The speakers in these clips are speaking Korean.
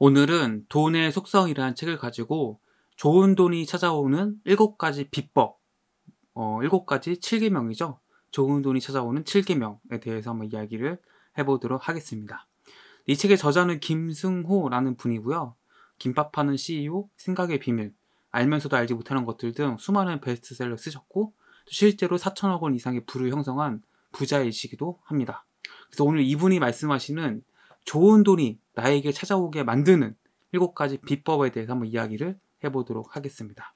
오늘은 돈의 속성이라는 책을 가지고 좋은 돈이 찾아오는 7가지 비법, 어, 7가지 7계명이죠. 좋은 돈이 찾아오는 7계명에 대해서 한번 이야기를 해보도록 하겠습니다. 이 책의 저자는 김승호라는 분이고요. 김밥하는 CEO, 생각의 비밀, 알면서도 알지 못하는 것들 등 수많은 베스트셀러 쓰셨고 실제로 4천억 원 이상의 부를 형성한 부자이시기도 합니다. 그래서 오늘 이분이 말씀하시는 좋은 돈이 나에게 찾아오게 만드는 일곱 가지 비법에 대해서 한번 이야기를 해보도록 하겠습니다.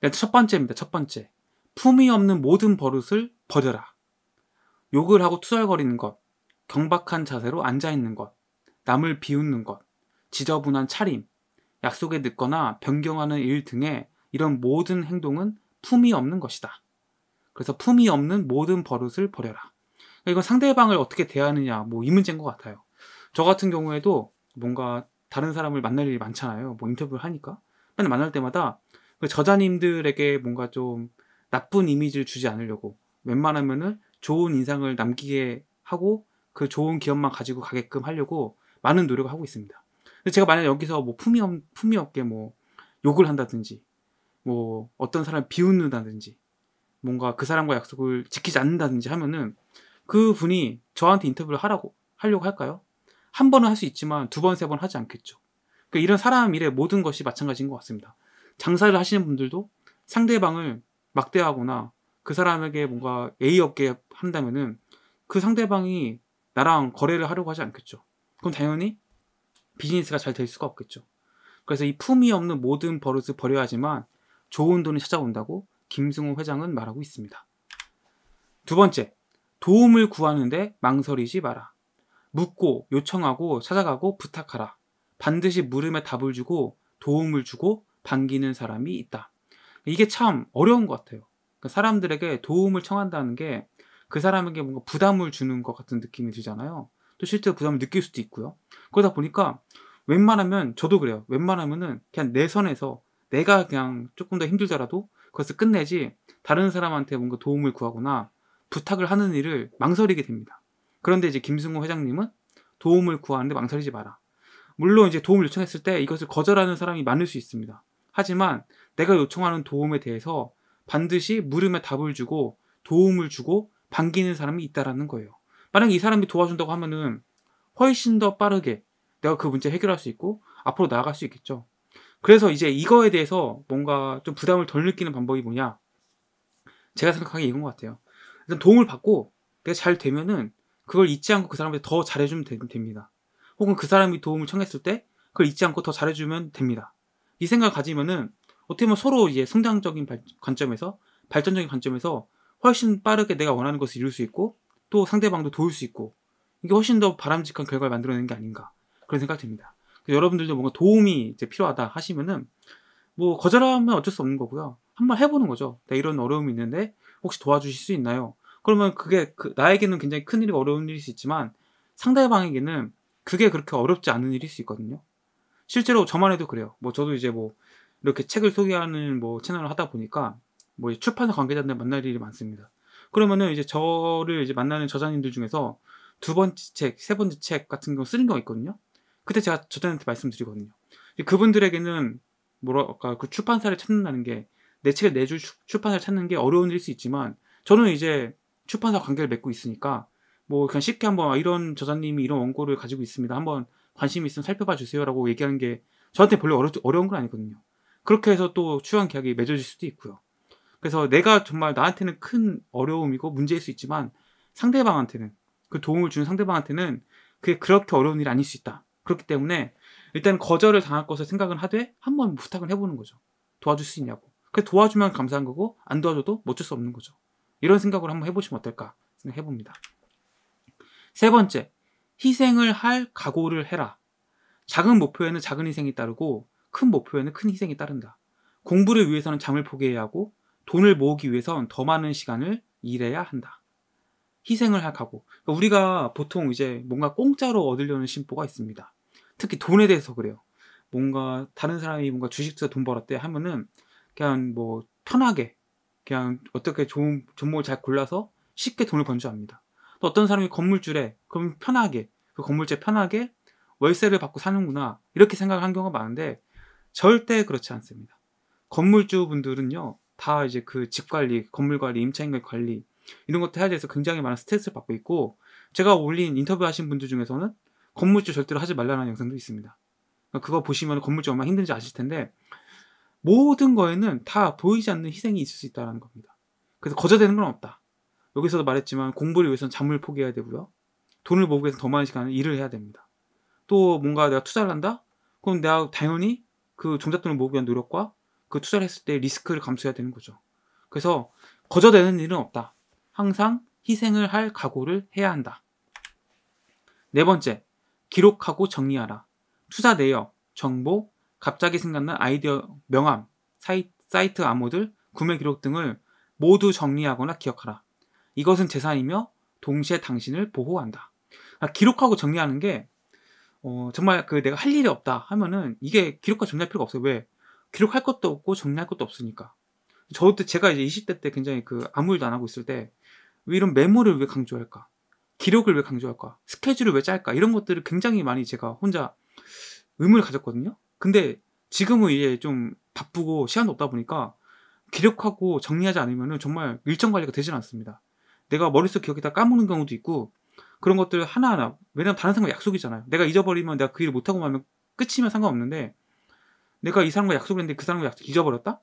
네, 첫 번째입니다. 첫 번째. 품이 없는 모든 버릇을 버려라. 욕을 하고 투덜거리는 것, 경박한 자세로 앉아있는 것, 남을 비웃는 것, 지저분한 차림, 약속에 늦거나 변경하는 일 등의 이런 모든 행동은 품이 없는 것이다. 그래서 품이 없는 모든 버릇을 버려라. 그러니까 이건 상대방을 어떻게 대하느냐, 뭐, 이 문제인 것 같아요. 저 같은 경우에도 뭔가 다른 사람을 만날 일이 많잖아요. 뭐 인터뷰를 하니까. 맨날 만날 때마다 그 저자님들에게 뭔가 좀 나쁜 이미지를 주지 않으려고 웬만하면은 좋은 인상을 남기게 하고 그 좋은 기업만 가지고 가게끔 하려고 많은 노력을 하고 있습니다. 근데 제가 만약 여기서 뭐 품위, 없, 품위 없게 뭐 욕을 한다든지 뭐 어떤 사람 비웃는다든지 뭔가 그 사람과 약속을 지키지 않는다든지 하면은 그 분이 저한테 인터뷰를 하라고 하려고 할까요? 한 번은 할 수 있지만 두 번, 세 번 하지 않겠죠. 그러니까 이런 사람 일의 모든 것이 마찬가지인 것 같습니다. 장사를 하시는 분들도 상대방을 막대하거나 그 사람에게 뭔가 예의 없게 한다면은 그 상대방이 나랑 거래를 하려고 하지 않겠죠. 그럼 당연히 비즈니스가 잘 될 수가 없겠죠. 그래서 이 품이 없는 모든 버릇을 버려야 하지만 좋은 돈이 찾아온다고 김승우 회장은 말하고 있습니다. 두 번째, 도움을 구하는데 망설이지 마라. 묻고 요청하고 찾아가고 부탁하라. 반드시 물음에 답을 주고 도움을 주고 반기는 사람이 있다. 이게 참 어려운 것 같아요. 그러니까 사람들에게 도움을 청한다는 게 그 사람에게 뭔가 부담을 주는 것 같은 느낌이 들잖아요. 또 실제로 부담을 느낄 수도 있고요. 그러다 보니까 웬만하면 저도 그래요. 웬만하면은 그냥 내 선에서 내가 그냥 조금 더 힘들더라도 그것을 끝내지 다른 사람한테 뭔가 도움을 구하거나 부탁을 하는 일을 망설이게 됩니다. 그런데 이제 김승호 회장님은 도움을 구하는데 망설이지 마라. 물론 이제 도움을 요청했을 때 이것을 거절하는 사람이 많을 수 있습니다. 하지만 내가 요청하는 도움에 대해서 반드시 물음에 답을 주고 도움을 주고 반기는 사람이 있다라는 거예요. 만약 이 사람이 도와준다고 하면은 훨씬 더 빠르게 내가 그 문제 해결할 수 있고 앞으로 나아갈 수 있겠죠. 그래서 이제 이거에 대해서 뭔가 좀 부담을 덜 느끼는 방법이 뭐냐? 제가 생각하기에 이건 것 같아요. 일단 도움을 받고 내가 잘 되면은 그걸 잊지 않고 그 사람한테 더 잘해주면 됩니다. 혹은 그 사람이 도움을 청했을 때 그걸 잊지 않고 더 잘해주면 됩니다. 이 생각을 가지면은 어떻게 보면 서로 이제 성장적인 발, 관점에서 발전적인 관점에서 훨씬 빠르게 내가 원하는 것을 이룰 수 있고 또 상대방도 도울 수 있고 이게 훨씬 더 바람직한 결과를 만들어내는 게 아닌가 그런 생각이 듭니다. 여러분들도 뭔가 도움이 이제 필요하다 하시면은 뭐 거절하면 어쩔 수 없는 거고요. 한번 해보는 거죠. 네, 이런 어려움이 있는데 혹시 도와주실 수 있나요? 그러면 그게 그 나에게는 굉장히 큰 일이 어려운 일일 수 있지만 상대방에게는 그게 그렇게 어렵지 않은 일일 수 있거든요. 실제로 저만 해도 그래요. 뭐 저도 이제 뭐 이렇게 책을 소개하는 뭐 채널을 하다 보니까 뭐 출판사 관계자들 만날 일이 많습니다. 그러면은 이제 저를 이제 만나는 저자님들 중에서 두 번째 책, 세 번째 책 같은 경우 쓰는 경우가 있거든요. 그때 제가 저자한테 님 말씀드리거든요. 그분들에게는 뭐랄까 그 출판사를 찾는다는 게 내 책을 내줄 출판사를 찾는 게 어려운 일일 수 있지만 저는 이제 출판사 관계를 맺고 있으니까 뭐 그냥 쉽게 한번 아, 이런 저자님이 이런 원고를 가지고 있습니다. 한번 관심 있으면 살펴봐 주세요라고 얘기하는 게 저한테 별로 어려, 어려운 건 아니거든요. 그렇게 해서 또 출연 계약이 맺어질 수도 있고요. 그래서 내가 정말 나한테는 큰 어려움이고 문제일 수 있지만 상대방한테는 그 도움을 주는 상대방한테는 그게 그렇게 어려운 일이 아닐 수 있다. 그렇기 때문에 일단 거절을 당할 것을 생각은 하되 한번 부탁을 해보는 거죠. 도와줄 수 있냐고. 그 도와주면 감사한 거고 안 도와줘도 뭐 어쩔 수 없는 거죠. 이런 생각을 한번 해보시면 어떨까 생각해봅니다. 세 번째, 희생을 할 각오를 해라. 작은 목표에는 작은 희생이 따르고 큰 목표에는 큰 희생이 따른다. 공부를 위해서는 잠을 포기해야 하고 돈을 모으기 위해선 더 많은 시간을 일해야 한다. 희생을 할 각오. 그러니까 우리가 보통 이제 뭔가 공짜로 얻으려는 심보가 있습니다. 특히 돈에 대해서 그래요. 뭔가 다른 사람이 뭔가 주식 투자 돈 벌었대 하면은 그냥 뭐 편하게 그냥 어떻게 좋은 종목을 잘 골라서 쉽게 돈을 번줄 압니다. 또 어떤 사람이 건물주래 그럼 편하게 그 건물주에 편하게 월세를 받고 사는구나 이렇게 생각을 한 경우가 많은데 절대 그렇지 않습니다. 건물주 분들은요 다 이제 그 집 관리, 건물 관리, 임차인간 관리 이런 것도 해야 돼서 굉장히 많은 스트레스를 받고 있고 제가 올린 인터뷰 하신 분들 중에서는 건물주 절대로 하지 말라는 영상도 있습니다. 그거 보시면 건물주 얼마나 힘든지 아실 텐데 모든 거에는 다 보이지 않는 희생이 있을 수 있다는 겁니다. 그래서 거저되는 건 없다. 여기서도 말했지만 공부를 위해서는 잠을 포기해야 되고요. 돈을 모으기 위해서 더 많은 시간을 일을 해야 됩니다. 또 뭔가 내가 투자를 한다? 그럼 내가 당연히 그 종잣돈을 모으기 위한 노력과 그 투자를 했을 때 리스크를 감수해야 되는 거죠. 그래서 거저되는 일은 없다. 항상 희생을 할 각오를 해야 한다. 네 번째, 기록하고 정리하라. 투자 내역, 정보, 갑자기 생각난 아이디어 명함, 사이, 사이트 암호들, 구매 기록 등을 모두 정리하거나 기억하라. 이것은 재산이며 동시에 당신을 보호한다. 아, 기록하고 정리하는 게 어, 정말 그 내가 할 일이 없다 하면은 이게 기록과 정리할 필요가 없어요. 왜? 기록할 것도 없고 정리할 것도 없으니까. 저도 제가 이제 20대 때 굉장히 그 아무 일도 안 하고 있을 때왜 이런 메모를 왜 강조할까? 기록을 왜 강조할까? 스케줄을 왜 짤까? 이런 것들을 굉장히 많이 제가 혼자 의문을 가졌거든요. 근데 지금은 이제 좀 바쁘고 시간도 없다 보니까 기록하고 정리하지 않으면 정말 일정 관리가 되질 않습니다. 내가 머릿속 기억이 다 까먹는 경우도 있고 그런 것들 하나하나 왜냐면 다른 사람과 약속이잖아요. 내가 잊어버리면 내가 그 일을 못하고 말면 끝이면 상관없는데 내가 이 사람과 약속을 했는데 그 사람과 약속 잊어버렸다?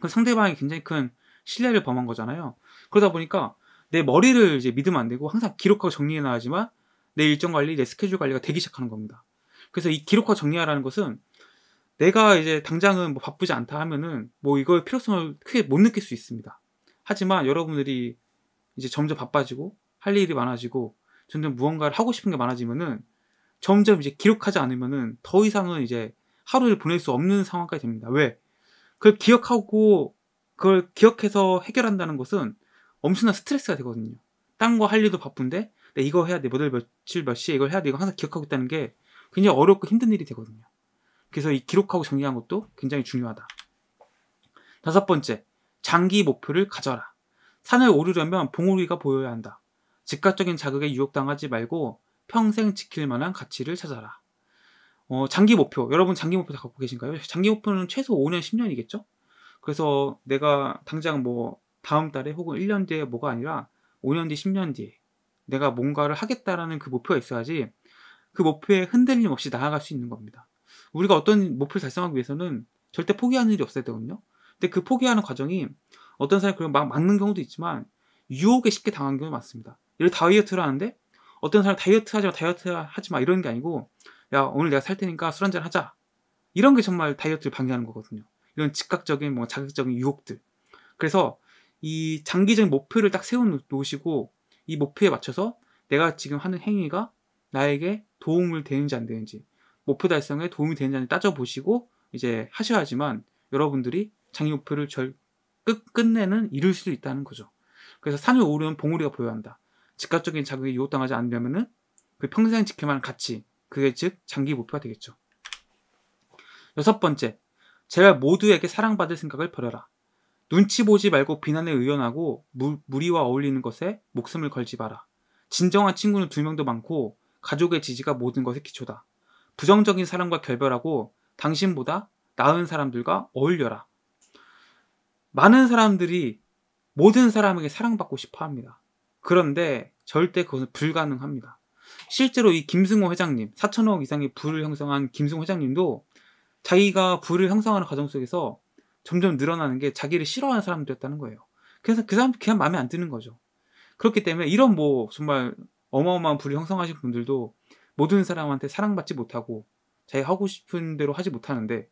그 상대방이 굉장히 큰 신뢰를 범한 거잖아요. 그러다 보니까 내 머리를 이제 믿으면 안 되고 항상 기록하고 정리해 놔야지만 내 일정 관리, 내 스케줄 관리가 되기 시작하는 겁니다. 그래서 이 기록화 정리하라는 것은 내가 이제 당장은 뭐 바쁘지 않다 하면은 뭐 이거의 필요성을 크게 못 느낄 수 있습니다. 하지만 여러분들이 이제 점점 바빠지고 할 일이 많아지고 점점 무언가를 하고 싶은 게 많아지면은 점점 이제 기록하지 않으면은 더 이상은 이제 하루를 보낼 수 없는 상황까지 됩니다. 왜? 그걸 기억하고 그걸 기억해서 해결한다는 것은 엄청난 스트레스가 되거든요. 딴 거 할 일도 바쁜데 이거 해야 돼. 모델 뭐 며칠 몇 시에 이걸 해야 돼. 이거 항상 기억하고 있다는 게 굉장히 어렵고 힘든 일이 되거든요. 그래서 이 기록하고 정리한 것도 굉장히 중요하다. 다섯 번째, 장기 목표를 가져라. 산을 오르려면 봉우리가 보여야 한다. 즉각적인 자극에 유혹당하지 말고 평생 지킬 만한 가치를 찾아라. 어, 장기 목표. 여러분 장기 목표 다 갖고 계신가요? 장기 목표는 최소 5년, 10년이겠죠? 그래서 내가 당장 뭐 다음 달에 혹은 1년 뒤에 뭐가 아니라 5년 뒤, 10년 뒤에 내가 뭔가를 하겠다라는 그 목표가 있어야지 그 목표에 흔들림 없이 나아갈 수 있는 겁니다. 우리가 어떤 목표를 달성하기 위해서는 절대 포기하는 일이 없어야 되거든요. 근데 그 포기하는 과정이 어떤 사람이 그걸 막 막는 경우도 있지만 유혹에 쉽게 당한 경우가 많습니다. 예를 다이어트를 하는데 어떤 사람 다이어트 하지 마, 다이어트 하지 마 이런 게 아니고 야 오늘 내가 살 테니까 술 한잔 하자 이런 게 정말 다이어트를 방해하는 거거든요. 이런 즉각적인 뭐 자극적인 유혹들. 그래서 이 장기적인 목표를 딱 세워 놓으시고 이 목표에 맞춰서 내가 지금 하는 행위가 나에게 도움을 되는지 안 되는지 목표 달성에 도움이 되는지 안 따져보시고 이제 하셔야지만 여러분들이 장기 목표를 절 끝, 끝내는 이룰 수도 있다는 거죠. 그래서 산을 오르면 봉우리가 보여야 한다. 즉각적인 자극이 유혹당하지 않으려면은 그 평생 지켜만 가치, 그게 즉 장기 목표가 되겠죠. 여섯 번째, 제발 모두에게 사랑받을 생각을 버려라. 눈치 보지 말고 비난에 의연하고 무, 무리와 어울리는 것에 목숨을 걸지 마라. 진정한 친구는 두 명도 많고 가족의 지지가 모든 것의 기초다. 부정적인 사람과 결별하고 당신보다 나은 사람들과 어울려라. 많은 사람들이 모든 사람에게 사랑받고 싶어 합니다. 그런데 절대 그것은 불가능합니다. 실제로 이 김승호 회장님, 4천억 이상의 부를 형성한 김승호 회장님도 자기가 부를 형성하는 과정 속에서 점점 늘어나는 게 자기를 싫어하는 사람들이었다는 거예요. 그래서 그 사람 그냥 마음에 안 드는 거죠. 그렇기 때문에 이런 뭐 정말 어마어마한 불이 형성하신 분들도 모든 사람한테 사랑받지 못하고 자기 하고 싶은 대로 하지 못하는데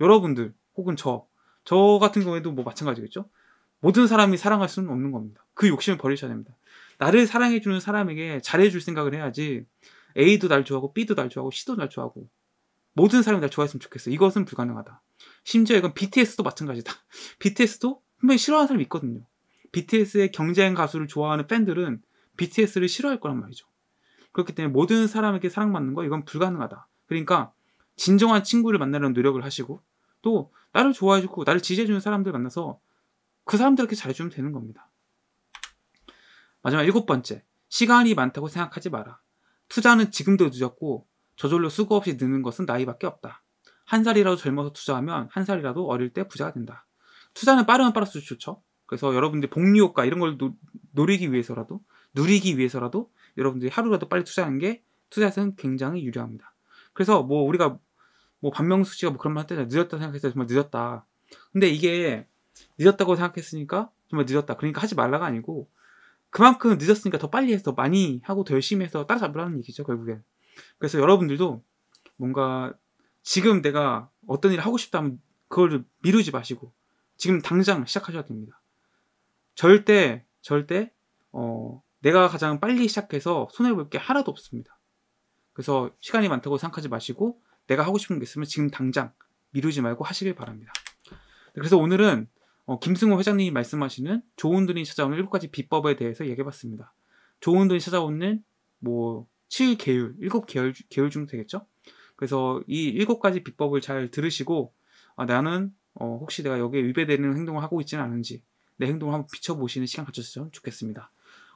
여러분들 혹은 저, 저 같은 경우에도 뭐 마찬가지겠죠? 모든 사람이 사랑할 수는 없는 겁니다. 그 욕심을 버리셔야 됩니다. 나를 사랑해주는 사람에게 잘해줄 생각을 해야지 A도 날 좋아하고 B도 날 좋아하고 C도 날 좋아하고 모든 사람이 날 좋아했으면 좋겠어. 이것은 불가능하다. 심지어 이건 BTS도 마찬가지다. BTS도 분명히 싫어하는 사람이 있거든요. BTS의 경쟁 가수를 좋아하는 팬들은 BTS를 싫어할 거란 말이죠. 그렇기 때문에 모든 사람에게 사랑받는 거 이건 불가능하다. 그러니까 진정한 친구를 만나려는 노력을 하시고 또 나를 좋아해주고 나를 지지해주는 사람들 만나서 그 사람들에게 잘해주면 되는 겁니다. 마지막 일곱 번째, 시간이 많다고 생각하지 마라. 투자는 지금도 늦었고 저절로 수고 없이 느는 것은 나이밖에 없다. 한 살이라도 젊어서 투자하면 한 살이라도 어릴 때 부자가 된다. 투자는 빠르면 빠를수록 좋죠. 그래서 여러분들 복리효과 이런 걸 노, 노리기 위해서라도 누리기 위해서라도 여러분들이 하루라도 빨리 투자하는 게 투자에서는 굉장히 유리합니다. 그래서 뭐 우리가 뭐 반명수 씨가 뭐 그런 말 했잖아요. 늦었다 생각했어요. 정말 늦었다. 근데 이게 늦었다고 생각했으니까 정말 늦었다. 그러니까 하지 말라가 아니고 그만큼 늦었으니까 더 빨리 해서 많이 하고 더 열심히 해서 따라잡으라는 얘기죠, 결국엔. 그래서 여러분들도 뭔가 지금 내가 어떤 일을 하고 싶다면 그걸 미루지 마시고 지금 당장 시작하셔야 됩니다. 절대 절대 어 내가 가장 빨리 시작해서 손해볼 게 하나도 없습니다. 그래서 시간이 많다고 생각하지 마시고 내가 하고 싶은 게 있으면 지금 당장 미루지 말고 하시길 바랍니다. 네, 그래서 오늘은 어, 김승호 회장님이 말씀하시는 좋은 돈이 찾아오는 일곱 가지 비법에 대해서 얘기해봤습니다. 좋은 돈이 찾아오는 뭐7개율 7계율 계율 중 되겠죠? 그래서 이일 가지 비법을 잘 들으시고 아, 나는 어, 혹시 내가 여기에 위배되는 행동을 하고 있지는 않은지 내 행동을 한번 비춰보시는 시간 갖췄으면 좋겠습니다.